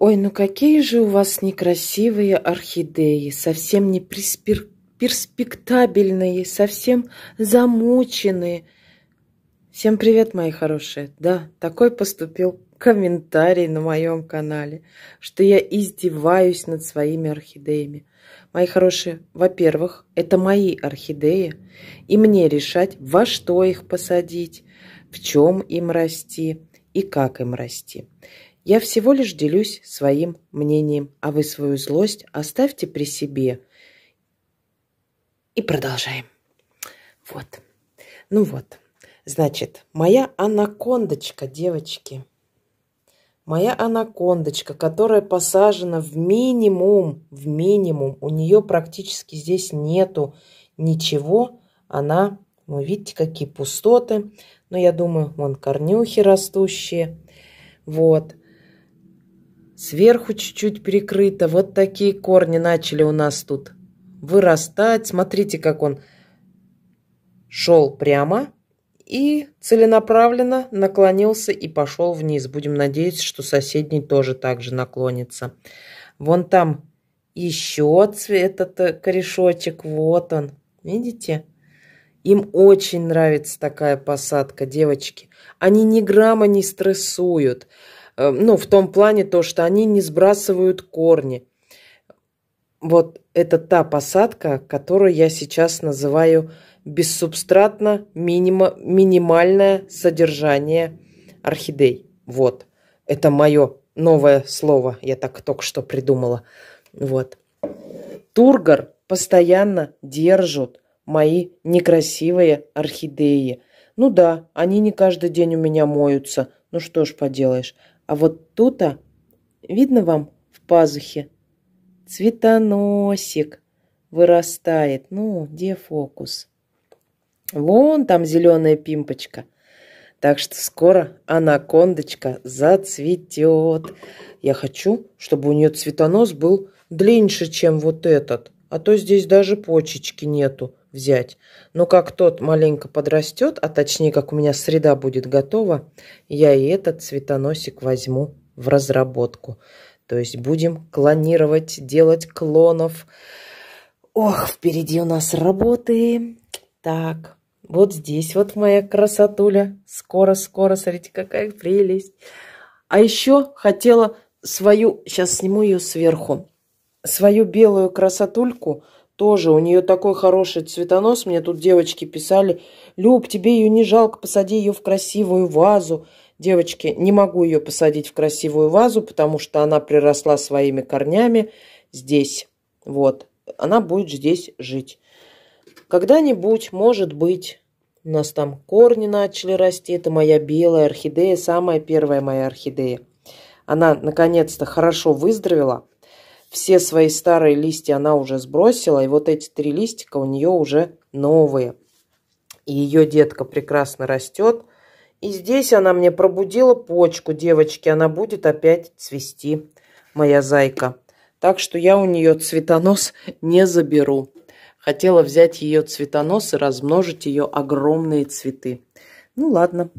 Ой, ну какие же у вас некрасивые орхидеи, совсем не приспир... перспектабельные, совсем замученные. Всем привет, мои хорошие. Да, такой поступил комментарий на моем канале, что я издеваюсь над своими орхидеями. Мои хорошие, во-первых, это мои орхидеи, и мне решать, во что их посадить, в чем им расти и как им расти. Я всего лишь делюсь своим мнением, а вы свою злость оставьте при себе. И продолжаем. Вот. Ну вот. Значит, моя анакондочка, девочки. Моя анакондочка, которая посажена в минимум, в минимум. У нее практически здесь нету ничего. Она, вы видите, какие пустоты. Но я думаю, вон корнюхи растущие. Вот. Сверху чуть-чуть перекрыто. Вот такие корни начали у нас тут вырастать. Смотрите, как он шел прямо и целенаправленно наклонился и пошел вниз. Будем надеяться, что соседний тоже так же наклонится. Вон там еще цвет, этот корешочек, вот он, видите? Им очень нравится такая посадка, девочки. Они ни грамма не стрессуют. Э, ну, в том плане то, что они не сбрасывают корни. Вот это та посадка, которую я сейчас называю бессубстратно минима, минимальное содержание орхидей. Вот, это мое новое слово, я так только что придумала. Вот. Тургор постоянно держит мои некрасивые орхидеи. Ну да, они не каждый день у меня моются. Ну что ж поделаешь, а вот тут-то, видно вам в пазухе, цветоносик вырастает. Ну, где фокус? Вон там зеленая пимпочка. Так что скоро анакондочка зацветет. Я хочу, чтобы у нее цветонос был длиннее, чем вот этот. А то здесь даже почечки нету взять. Но как тот маленько подрастет, а точнее, как у меня среда будет готова, я и этот цветоносик возьму в разработку. То есть будем клонировать, делать клонов. Ох, впереди у нас работы. Так, вот здесь вот моя красотуля. Скоро-скоро, смотрите, какая прелесть. А еще хотела свою, сейчас сниму ее сверху, свою белую красотульку – тоже. У нее такой хороший цветонос. Мне тут девочки писали, Люб, тебе ее не жалко, посади ее в красивую вазу. Девочки, не могу ее посадить в красивую вазу, потому что она приросла своими корнями здесь. Вот. Она будет здесь жить. Когда-нибудь, может быть, у нас там корни начали расти. Это моя белая орхидея, самая первая моя орхидея. Она, наконец-то, хорошо выздоровела – все свои старые листья она уже сбросила, и вот эти три листика у нее уже новые. И ее детка прекрасно растет. И здесь она мне пробудила почку, девочки, она будет опять цвести, моя зайка. Так что я у нее цветонос не заберу. Хотела взять ее цветонос и размножить ее огромные цветы. Ну ладно,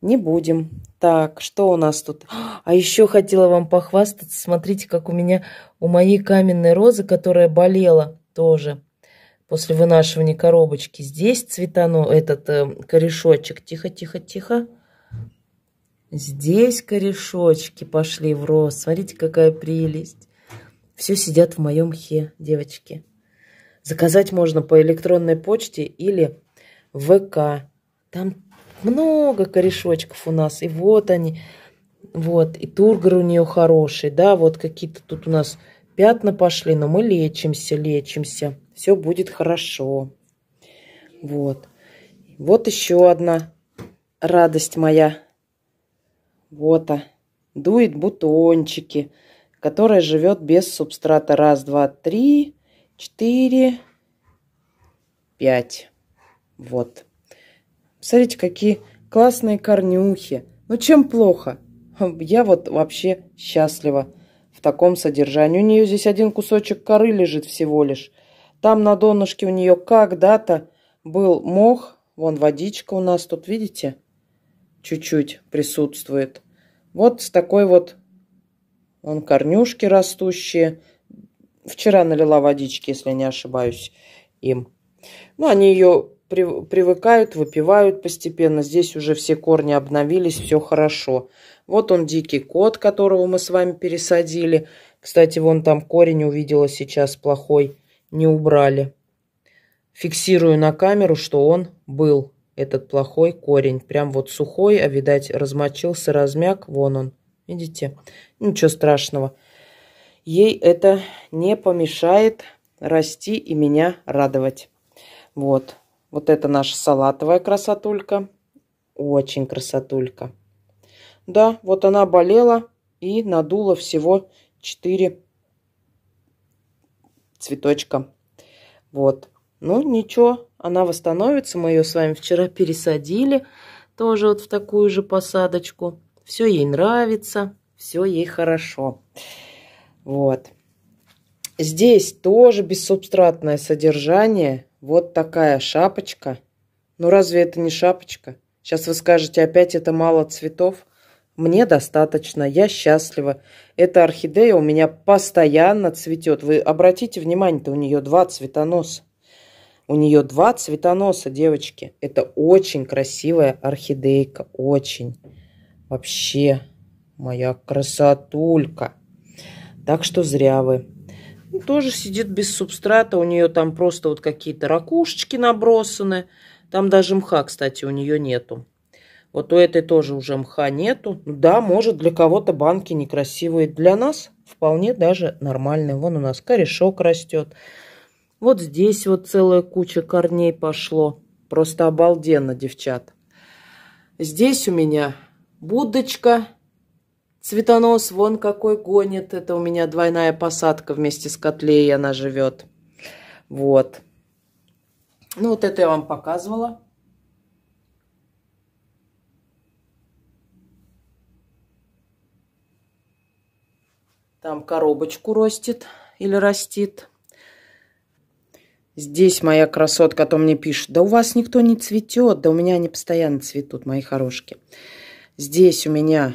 не будем. Так, что у нас тут? А еще хотела вам похвастаться. Смотрите, как у меня, у моей каменной розы, которая болела тоже после вынашивания коробочки. Здесь цветану этот э, корешочек. Тихо, тихо, тихо. Здесь корешочки пошли в рост. Смотрите, какая прелесть. Все сидят в моем хе, девочки. Заказать можно по электронной почте или ВК. Там много корешочков у нас. И вот они. Вот. И тургор у нее хороший. Да, вот какие-то тут у нас пятна пошли. Но мы лечимся, лечимся. Все будет хорошо. Вот. Вот еще одна радость моя. Вот. А. Дует бутончики, которая живет без субстрата. Раз, два, три, четыре, пять. Вот. Смотрите, какие классные корнюхи. Ну чем плохо? Хм, я вот вообще счастлива. В таком содержании у нее здесь один кусочек коры лежит всего лишь. Там на донышке у нее когда-то был мох. Вон водичка у нас тут, видите? Чуть-чуть присутствует. Вот с такой вот... Вон корнюшки растущие. Вчера налила водички, если не ошибаюсь, им. Ну, они ее привыкают, выпивают постепенно. Здесь уже все корни обновились, все хорошо. Вот он дикий кот, которого мы с вами пересадили. Кстати, вон там корень увидела сейчас плохой, не убрали. Фиксирую на камеру, что он был, этот плохой корень. Прям вот сухой, а, видать, размочился, размяк. Вон он, видите? Ничего страшного. Ей это не помешает расти и меня радовать. Вот. Вот это наша салатовая красотулька. Очень красотулька. Да, вот она болела и надула всего 4 цветочка. Вот. Ну, ничего, она восстановится. Мы ее с вами вчера пересадили. Тоже вот в такую же посадочку. Все ей нравится, все ей хорошо. Вот. Здесь тоже бессубстратное содержание. Вот такая шапочка. Ну разве это не шапочка? Сейчас вы скажете, опять это мало цветов. Мне достаточно, я счастлива. Эта орхидея у меня постоянно цветет. Вы обратите внимание-то, у нее два цветоноса. У нее два цветоноса, девочки. Это очень красивая орхидейка, очень. Вообще, моя красотулька. Так что зря вы тоже сидит без субстрата. У нее там просто вот какие-то ракушечки набросаны. Там даже мха, кстати, у нее нету. Вот у этой тоже уже мха нету. Да, может, для кого-то банки некрасивые. Для нас вполне даже нормальные. Вон у нас корешок растет. Вот здесь вот целая куча корней пошло. Просто обалденно, девчат. Здесь у меня будочка Цветонос вон какой гонит. Это у меня двойная посадка вместе с котлей, она живет. Вот. Ну, вот это я вам показывала. Там коробочку ростит или растит. Здесь моя красотка, то мне пишет, да у вас никто не цветет, да у меня они постоянно цветут, мои хорошки. Здесь у меня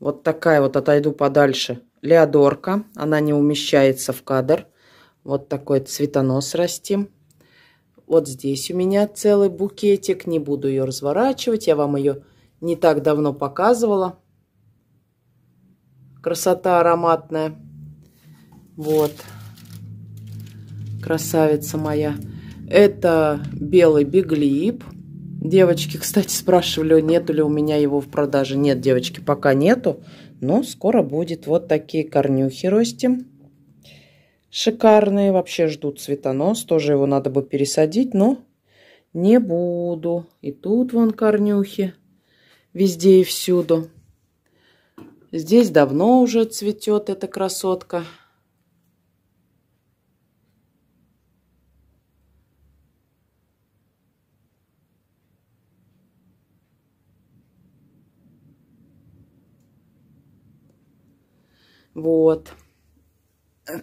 вот такая вот, отойду подальше, леодорка. Она не умещается в кадр. Вот такой цветонос растим. Вот здесь у меня целый букетик. Не буду ее разворачивать. Я вам ее не так давно показывала. Красота ароматная. Вот. Красавица моя. Это белый беглип. Девочки, кстати, спрашивали, нет ли у меня его в продаже. Нет, девочки, пока нету. Но ну, скоро будет. Вот такие корнюхи ростим. Шикарные. Вообще ждут цветонос. Тоже его надо бы пересадить, но не буду. И тут вон корнюхи. Везде и всюду. Здесь давно уже цветет эта красотка. Вот.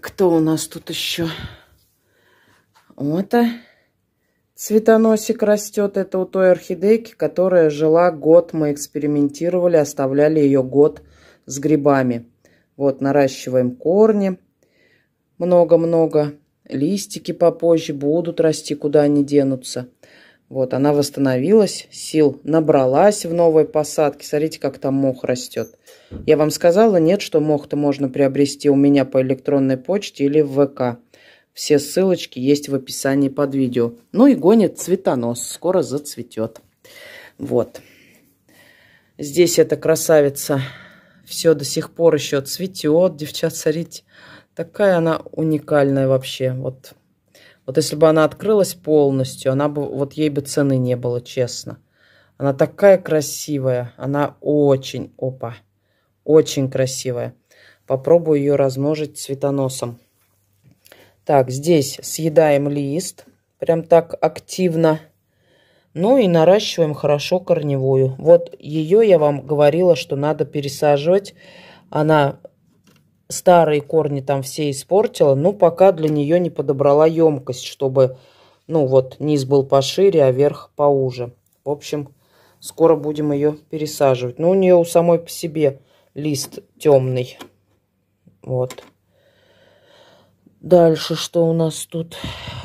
Кто у нас тут еще? Вот а. цветоносик растет. Это у той орхидейки, которая жила год. Мы экспериментировали, оставляли ее год с грибами. Вот, наращиваем корни. Много-много. Листики попозже будут расти, куда они денутся. Вот, она восстановилась, сил набралась в новой посадке. Смотрите, как там мох растет. Я вам сказала, нет, что мох можно приобрести у меня по электронной почте или в ВК. Все ссылочки есть в описании под видео. Ну и гонит цветонос, скоро зацветет. Вот. Здесь эта красавица все до сих пор еще цветет, девчат, смотрите. Такая она уникальная вообще. Вот, вот если бы она открылась полностью, она бы, вот ей бы цены не было, честно. Она такая красивая, она очень, опа, очень красивая. Попробую ее размножить цветоносом. Так, здесь съедаем лист. Прям так активно. Ну и наращиваем хорошо корневую. Вот ее я вам говорила, что надо пересаживать. Она старые корни там все испортила, но пока для нее не подобрала емкость, чтобы, ну вот, низ был пошире, а верх поуже. В общем, скоро будем ее пересаживать. Но ну, у нее у самой по себе лист темный. Вот. Дальше что у нас тут?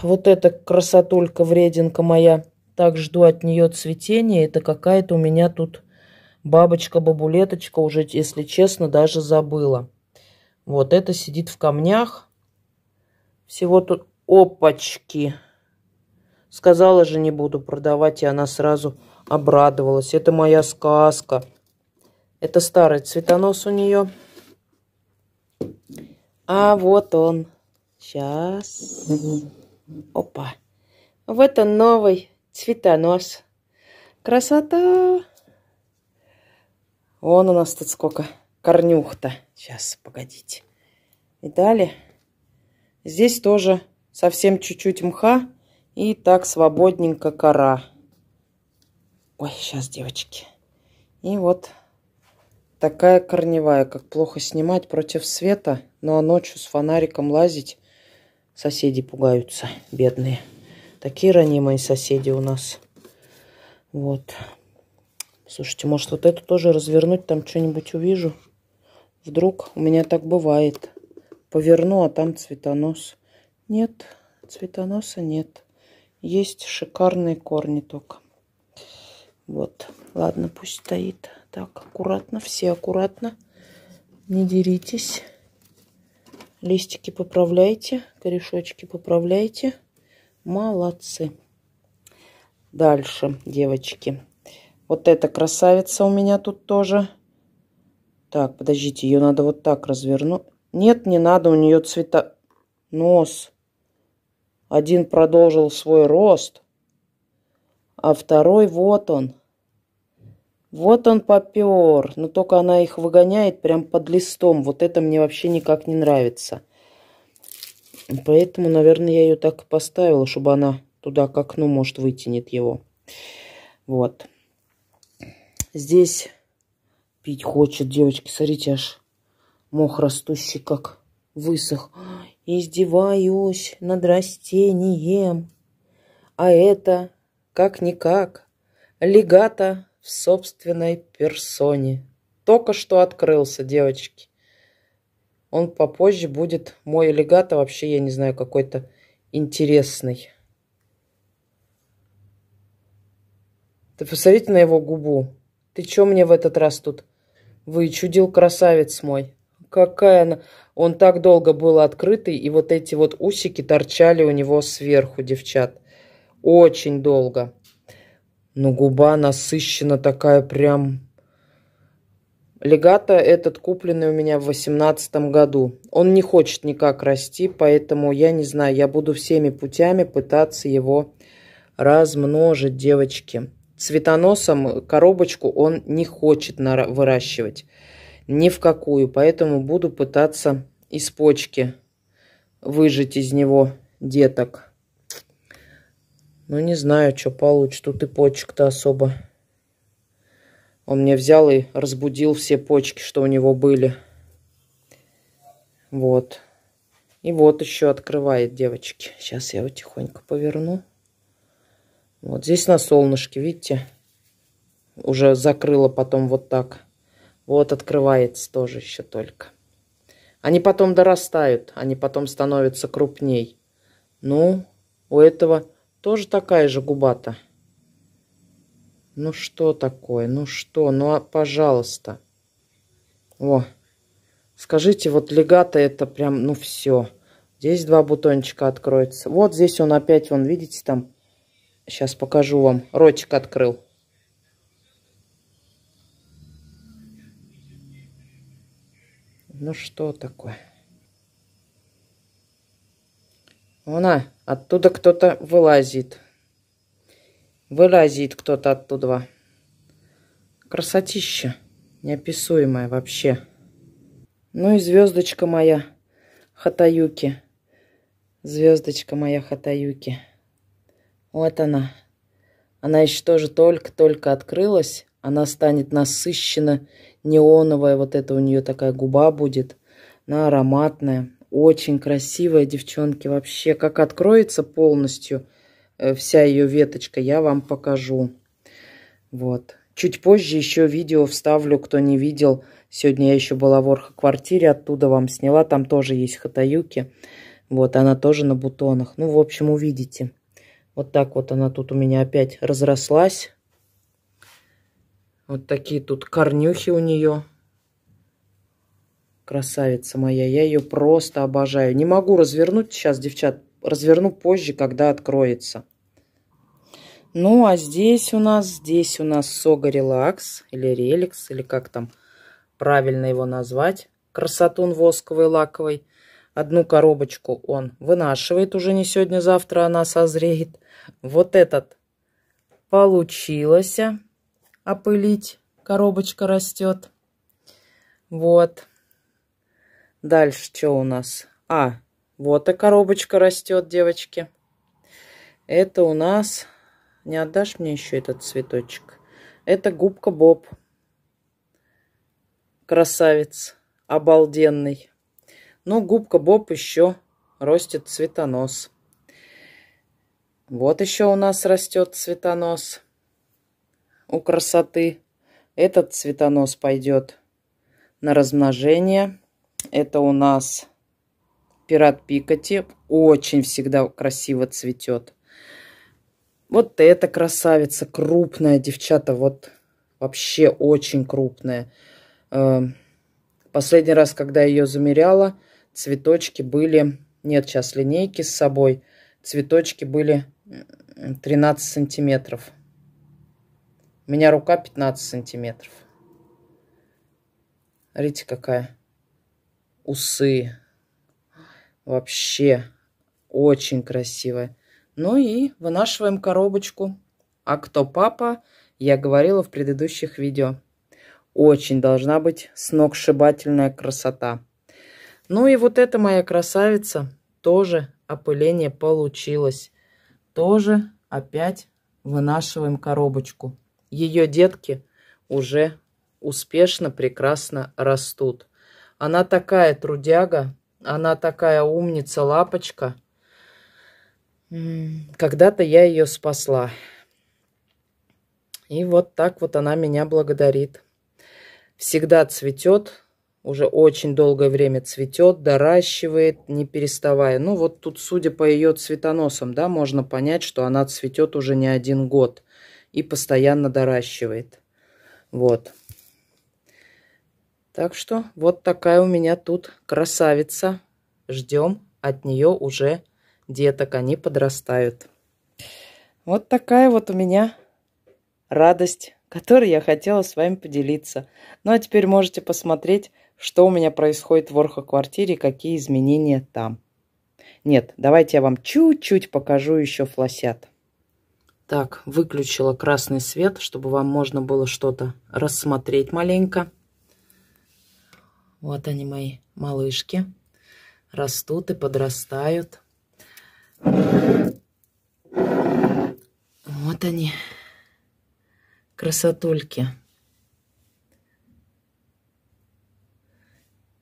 Вот эта красотулька, врединка моя. Так жду от нее цветения. Это какая-то у меня тут бабочка-бабулеточка. Уже, если честно, даже забыла. Вот это сидит в камнях. Всего тут... Опачки! Сказала же, не буду продавать, и она сразу обрадовалась. Это моя сказка. Это старый цветонос у нее. А вот он. Сейчас. Опа. Вот это новый цветонос. Красота. Вон у нас тут сколько корнюх-то. Сейчас, погодите. И далее. Здесь тоже совсем чуть-чуть мха. И так свободненько кора. Ой, сейчас, девочки. И вот Такая корневая, как плохо снимать против света, ну а ночью с фонариком лазить соседи пугаются, бедные. Такие ранимые соседи у нас. Вот. Слушайте, может вот эту тоже развернуть, там что-нибудь увижу. Вдруг у меня так бывает. Поверну, а там цветонос. Нет, цветоноса нет. Есть шикарные корни только. Вот, ладно, пусть стоит. Так, аккуратно, все аккуратно. Не деритесь. Листики поправляйте, корешочки поправляйте. Молодцы. Дальше, девочки. Вот эта красавица у меня тут тоже. Так, подождите, ее надо вот так развернуть. Нет, не надо, у нее цвета... Нос. Один продолжил свой рост, а второй вот он. Вот он попер. Но только она их выгоняет прям под листом. Вот это мне вообще никак не нравится. Поэтому, наверное, я ее так и поставила, чтобы она туда к окну, может, вытянет его. Вот. Здесь пить хочет, девочки. Смотрите, аж мох растущий как высох. Издеваюсь над растением. А это, как-никак, легато в собственной персоне. Только что открылся, девочки. Он попозже будет мой легато, а вообще, я не знаю, какой-то интересный. Ты посмотрите на его губу. Ты чё мне в этот раз тут вычудил, красавец мой? Какая она... Он так долго был открытый, и вот эти вот усики торчали у него сверху, девчат. Очень долго. Но губа насыщена такая прям... Легато этот купленный у меня в восемнадцатом году. Он не хочет никак расти, поэтому я не знаю, я буду всеми путями пытаться его размножить, девочки. Цветоносом коробочку он не хочет выращивать. Ни в какую, поэтому буду пытаться из почки выжить из него деток. Ну, не знаю, что получше. Тут и почек-то особо. Он мне взял и разбудил все почки, что у него были. Вот. И вот еще открывает, девочки. Сейчас я его тихонько поверну. Вот здесь на солнышке, видите? Уже закрыла потом вот так. Вот открывается тоже еще только. Они потом дорастают, они потом становятся крупней. Ну, у этого тоже такая же губата. Ну что такое? Ну что? Ну, а, пожалуйста. О, скажите, вот легато это прям, ну все. Здесь два бутончика откроется. Вот здесь он опять, вон, видите, там. Сейчас покажу вам. Ротик открыл. Ну что такое? Вона, оттуда кто-то вылазит. Вылазит кто-то оттуда. Красотища неописуемая вообще. Ну и звездочка моя Хатаюки. Звездочка моя Хатаюки. Вот она. Она еще тоже только-только открылась. Она станет насыщенно неоновая. Вот это у нее такая губа будет. Она ароматная. Очень красивая, девчонки, вообще. Как откроется полностью э, вся ее веточка, я вам покажу. Вот. Чуть позже еще видео вставлю, кто не видел. Сегодня я еще была в квартире, оттуда вам сняла. Там тоже есть хатаюки. Вот, она тоже на бутонах. Ну, в общем, увидите. Вот так вот она тут у меня опять разрослась. Вот такие тут корнюхи у нее. Красавица моя, я ее просто обожаю. Не могу развернуть сейчас, девчат, разверну позже, когда откроется. Ну, а здесь у нас, здесь у нас Сога Релакс или Реликс, или как там правильно его назвать. Красотун восковый, лаковый. Одну коробочку он вынашивает уже не сегодня-завтра, она созреет. Вот этот получилось опылить, коробочка растет. Вот. Дальше что у нас? А, вот и коробочка растет, девочки. Это у нас... Не отдашь мне еще этот цветочек? Это губка Боб. Красавец. Обалденный. Но губка Боб еще растет цветонос. Вот еще у нас растет цветонос. У красоты. Этот цветонос пойдет на размножение. Это у нас пират Пикати. Очень всегда красиво цветет. Вот эта красавица, крупная, девчата, вот вообще очень крупная. Эм, последний раз, когда ее замеряла, цветочки были... Нет сейчас линейки с собой. Цветочки были 13 сантиметров. У меня рука 15 сантиметров. Смотрите, какая усы. Вообще очень красивая Ну и вынашиваем коробочку. А кто папа, я говорила в предыдущих видео. Очень должна быть сногсшибательная красота. Ну и вот эта моя красавица тоже опыление получилось. Тоже опять вынашиваем коробочку. Ее детки уже успешно, прекрасно растут. Она такая трудяга, она такая умница, лапочка. Когда-то я ее спасла. И вот так вот она меня благодарит. Всегда цветет, уже очень долгое время цветет, доращивает, не переставая. Ну вот тут, судя по ее цветоносам, да, можно понять, что она цветет уже не один год и постоянно доращивает. Вот. Так что вот такая у меня тут красавица. Ждем от нее уже деток, они подрастают. Вот такая вот у меня радость, которой я хотела с вами поделиться. Ну а теперь можете посмотреть, что у меня происходит в орхоквартире, какие изменения там. Нет, давайте я вам чуть-чуть покажу еще флосят. Так, выключила красный свет, чтобы вам можно было что-то рассмотреть маленько. Вот они мои малышки. Растут и подрастают. Вот они, красотульки.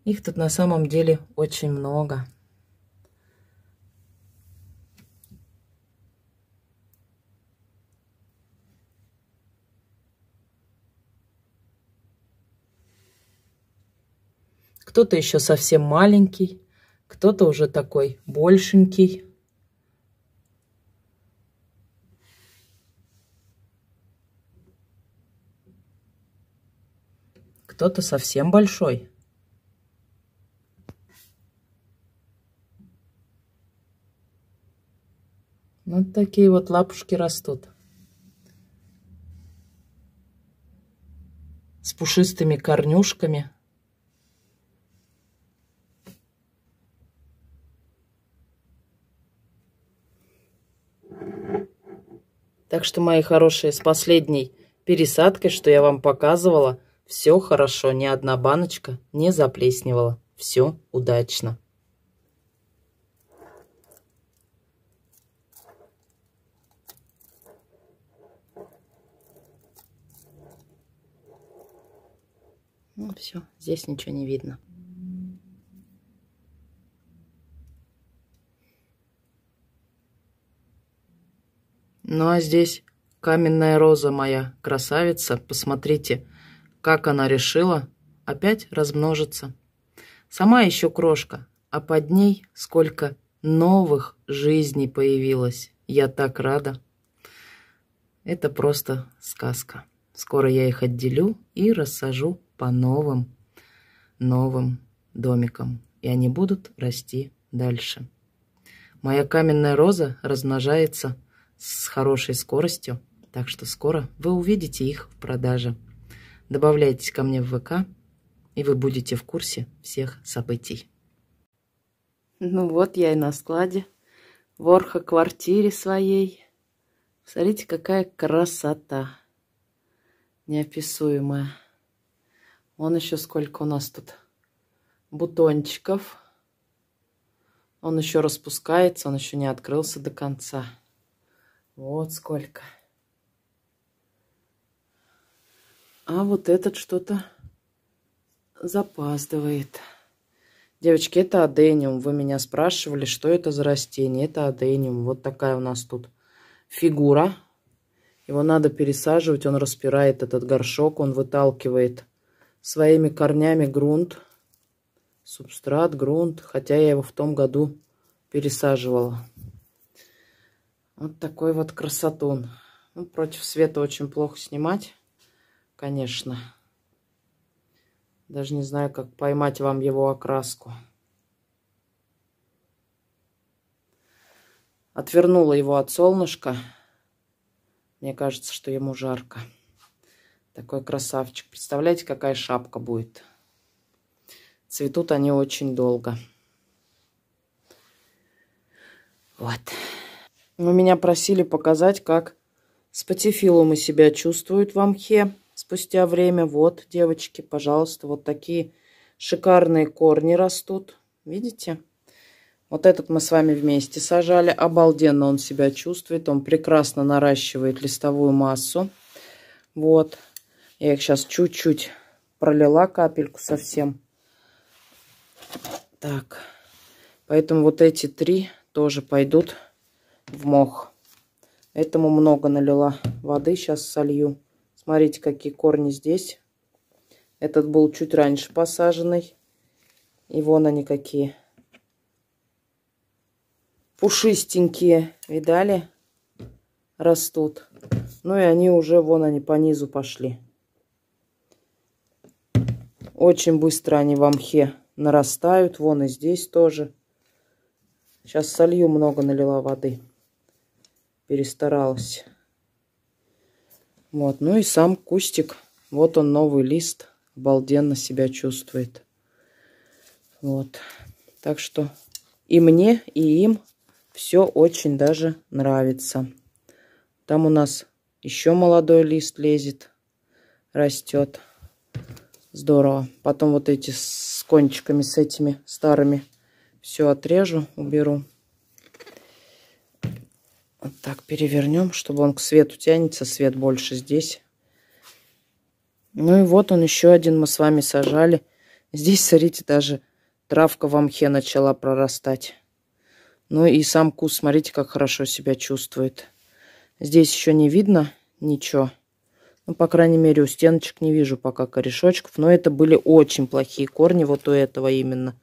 Их тут на самом деле очень много. Кто-то еще совсем маленький, кто-то уже такой большенький. Кто-то совсем большой. Вот такие вот лапушки растут. С пушистыми корнюшками. Так что, мои хорошие, с последней пересадкой, что я вам показывала, все хорошо, ни одна баночка не заплесневала. Все удачно. Ну все, здесь ничего не видно. Ну а здесь каменная роза моя, красавица, посмотрите, как она решила опять размножиться. Сама еще крошка, а под ней сколько новых жизней появилось. Я так рада. Это просто сказка. Скоро я их отделю и рассажу по новым, новым домикам, и они будут расти дальше. Моя каменная роза размножается – с хорошей скоростью, так что скоро вы увидите их в продаже. Добавляйтесь ко мне в ВК, и вы будете в курсе всех событий. Ну вот я и на складе, в квартире своей. Смотрите, какая красота неописуемая. Вон еще сколько у нас тут бутончиков. Он еще распускается, он еще не открылся до конца. Вот сколько. А вот этот что-то запаздывает. Девочки, это адениум. Вы меня спрашивали, что это за растение. Это адениум. Вот такая у нас тут фигура. Его надо пересаживать. Он распирает этот горшок. Он выталкивает своими корнями грунт. Субстрат, грунт. Хотя я его в том году пересаживала. Вот такой вот красотун. Ну, против света очень плохо снимать, конечно. Даже не знаю, как поймать вам его окраску. Отвернула его от солнышка. Мне кажется, что ему жарко. Такой красавчик. Представляете, какая шапка будет? Цветут они очень долго. Вот. Вы меня просили показать, как спатифилумы себя чувствуют в Амхе спустя время. Вот, девочки, пожалуйста, вот такие шикарные корни растут. Видите? Вот этот мы с вами вместе сажали. Обалденно он себя чувствует. Он прекрасно наращивает листовую массу. Вот. Я их сейчас чуть-чуть пролила капельку совсем. Так. Поэтому вот эти три тоже пойдут в мох. Этому много налила воды, сейчас солью. Смотрите, какие корни здесь. Этот был чуть раньше посаженный. И вон они какие. Пушистенькие, видали? Растут. Ну и они уже, вон они по низу пошли. Очень быстро они в мхе нарастают. Вон и здесь тоже. Сейчас солью много налила воды перестаралась. Вот, ну и сам кустик. Вот он, новый лист. Обалденно себя чувствует. Вот. Так что и мне, и им все очень даже нравится. Там у нас еще молодой лист лезет, растет. Здорово. Потом вот эти с кончиками, с этими старыми все отрежу, уберу. Вот так перевернем, чтобы он к свету тянется, свет больше здесь. Ну и вот он еще один мы с вами сажали. Здесь, смотрите, даже травка в мхе начала прорастать. Ну и сам куст, смотрите, как хорошо себя чувствует. Здесь еще не видно ничего. Ну, по крайней мере, у стеночек не вижу пока корешочков. Но это были очень плохие корни вот у этого именно.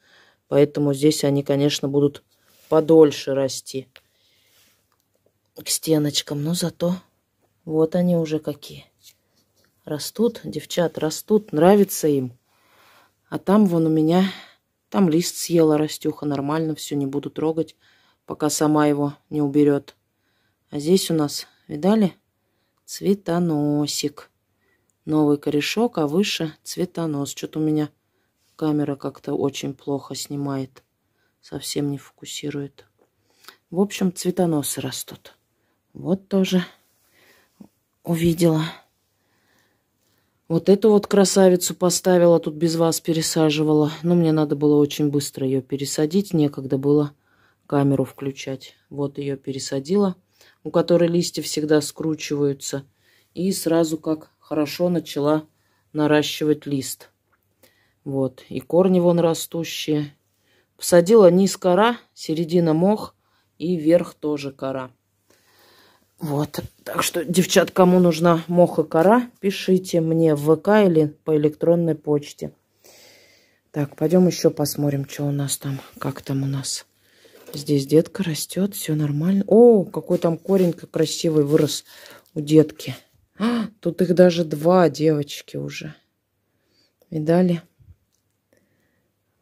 Поэтому здесь они, конечно, будут подольше расти к стеночкам, но зато вот они уже какие. Растут, девчат, растут, нравится им. А там вон у меня, там лист съела Растюха, нормально, все, не буду трогать, пока сама его не уберет. А здесь у нас, видали, цветоносик. Новый корешок, а выше цветонос. Что-то у меня камера как-то очень плохо снимает, совсем не фокусирует. В общем, цветоносы растут. Вот тоже увидела. Вот эту вот красавицу поставила, тут без вас пересаживала. Но мне надо было очень быстро ее пересадить, некогда было камеру включать. Вот ее пересадила, у которой листья всегда скручиваются. И сразу как хорошо начала наращивать лист. Вот, и корни вон растущие. Посадила низ кора, середина мох и верх тоже кора. Вот. Так что, девчат, кому нужна моха кора, пишите мне в ВК или по электронной почте. Так, пойдем еще посмотрим, что у нас там, как там у нас. Здесь детка растет, все нормально. О, какой там корень-то красивый вырос у детки. А, тут их даже два девочки уже. Видали?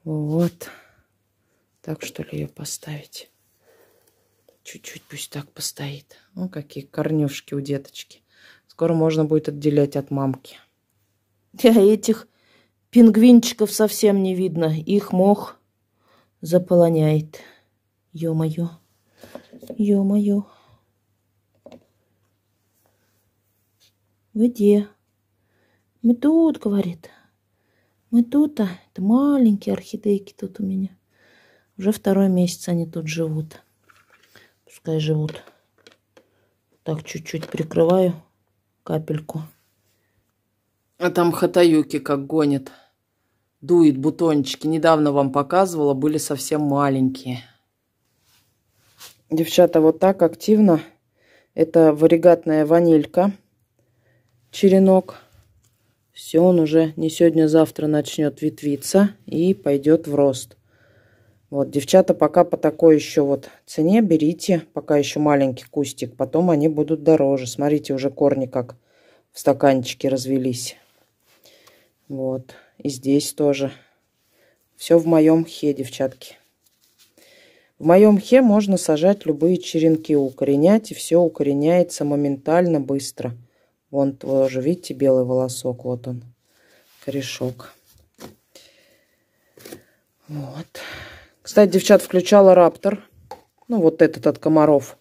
Вот. Так что ли ее поставить? Чуть-чуть пусть так постоит. Ну, какие корнюшки у деточки. Скоро можно будет отделять от мамки. А этих пингвинчиков совсем не видно. Их мох заполоняет. Ё-моё. Ё-моё. Вы где? Мы тут, говорит. Мы тут, а. Это маленькие орхидейки тут у меня. Уже второй месяц они тут живут. Пускай живут. Так, чуть-чуть прикрываю капельку. А там хатаюки как гонит. Дует бутончики. Недавно вам показывала, были совсем маленькие. Девчата, вот так активно. Это варигатная ванилька. Черенок. Все, он уже не сегодня-завтра начнет ветвиться и пойдет в рост. Вот, девчата, пока по такой еще вот цене берите, пока еще маленький кустик, потом они будут дороже. Смотрите, уже корни как в стаканчике развелись. Вот, и здесь тоже. Все в моем хе, девчатки. В моем хе можно сажать любые черенки, укоренять, и все укореняется моментально, быстро. Вон тоже, видите, белый волосок, вот он, корешок. Вот. Кстати, девчат, включала раптор. Ну, вот этот от комаров.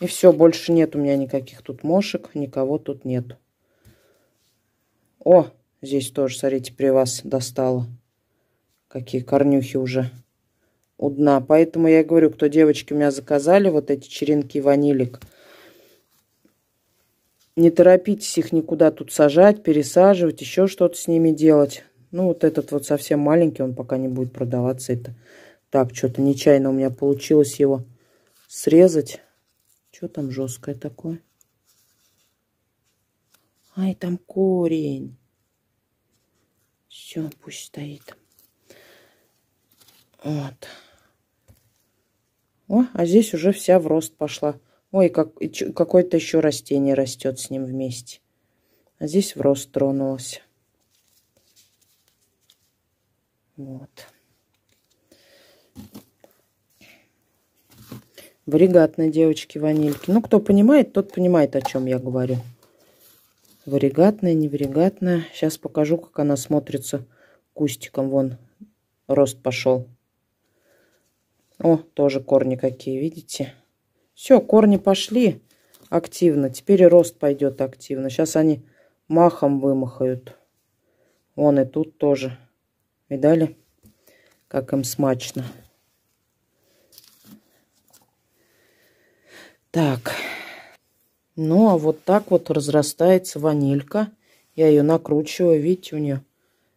И все, больше нет у меня никаких тут мошек, никого тут нет. О, здесь тоже, смотрите, при вас достала. Какие корнюхи уже у дна. Поэтому я говорю, кто девочки у меня заказали, вот эти черенки ванилик. Не торопитесь их никуда тут сажать, пересаживать, еще что-то с ними делать. Ну, вот этот вот совсем маленький, он пока не будет продаваться. Это так, что-то нечаянно у меня получилось его срезать. Что там жесткое такое? Ай, там корень. Все, пусть стоит. Вот. О, а здесь уже вся в рост пошла. Ой, как, какое-то еще растение растет с ним вместе. А здесь в рост тронулась. Вот. варигатной девочки ванильки. Ну, кто понимает, тот понимает, о чем я говорю. Варигатная, не варигатная. Сейчас покажу, как она смотрится кустиком. Вон рост пошел. О, тоже корни какие, видите? Все, корни пошли активно. Теперь и рост пойдет активно. Сейчас они махом вымахают. Вон и тут тоже. Видали, как им смачно. Так, ну а вот так вот разрастается ванилька. Я ее накручиваю, видите, у нее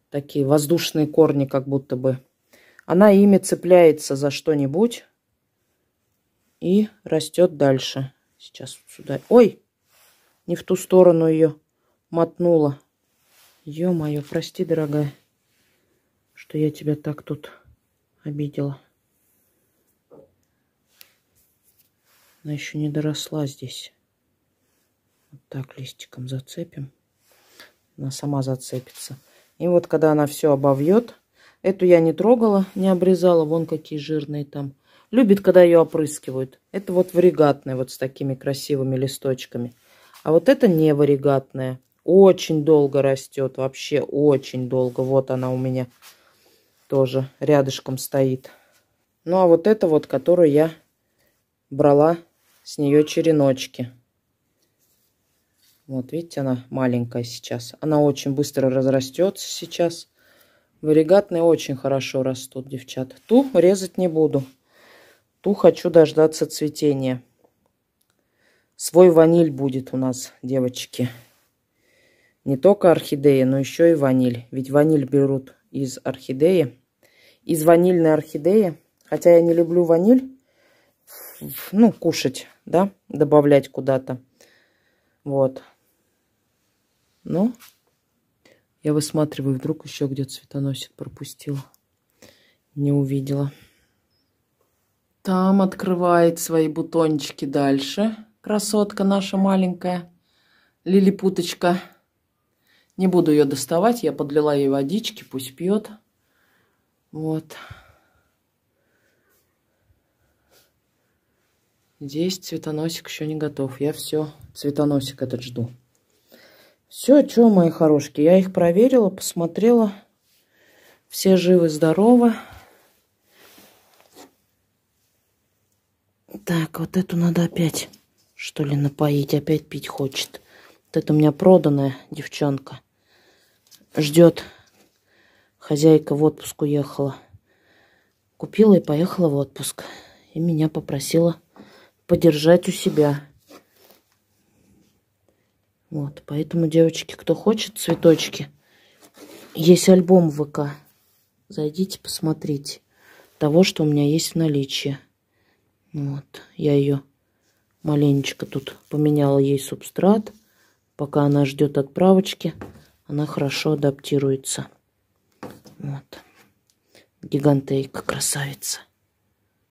такие воздушные корни как будто бы. Она ими цепляется за что-нибудь и растет дальше. Сейчас сюда. Ой, не в ту сторону ее мотнула. Ё-моё, прости, дорогая, что я тебя так тут обидела. Она еще не доросла здесь. Вот так листиком зацепим. Она сама зацепится. И вот когда она все обовьет, эту я не трогала, не обрезала. Вон какие жирные там. Любит, когда ее опрыскивают. Это вот варигатная, вот с такими красивыми листочками. А вот это не варигатная. Очень долго растет, вообще очень долго. Вот она у меня тоже рядышком стоит. Ну, а вот это вот, которую я брала с нее череночки. Вот, видите, она маленькая сейчас. Она очень быстро разрастется сейчас. Варигатные очень хорошо растут, девчат. Ту резать не буду. Ту хочу дождаться цветения. Свой ваниль будет у нас, девочки. Не только орхидея, но еще и ваниль. Ведь ваниль берут из орхидеи. Из ванильной орхидеи. Хотя я не люблю ваниль. Ну, кушать да, добавлять куда-то. Вот. Ну, я высматриваю, вдруг еще где цветоносит пропустила. Не увидела. Там открывает свои бутончики дальше. Красотка наша маленькая. Лилипуточка. Не буду ее доставать. Я подлила ей водички. Пусть пьет. Вот. Здесь цветоносик еще не готов. Я все, цветоносик этот жду. Все, что, мои хорошки, я их проверила, посмотрела. Все живы, здоровы. Так, вот эту надо опять, что ли, напоить. Опять пить хочет. Вот это у меня проданная девчонка. Ждет. Хозяйка в отпуск уехала. Купила и поехала в отпуск. И меня попросила подержать у себя. Вот, поэтому, девочки, кто хочет цветочки, есть альбом ВК. Зайдите, посмотрите того, что у меня есть в наличии. Вот, я ее маленечко тут поменяла ей субстрат. Пока она ждет отправочки, она хорошо адаптируется. Вот. Гигантейка, красавица.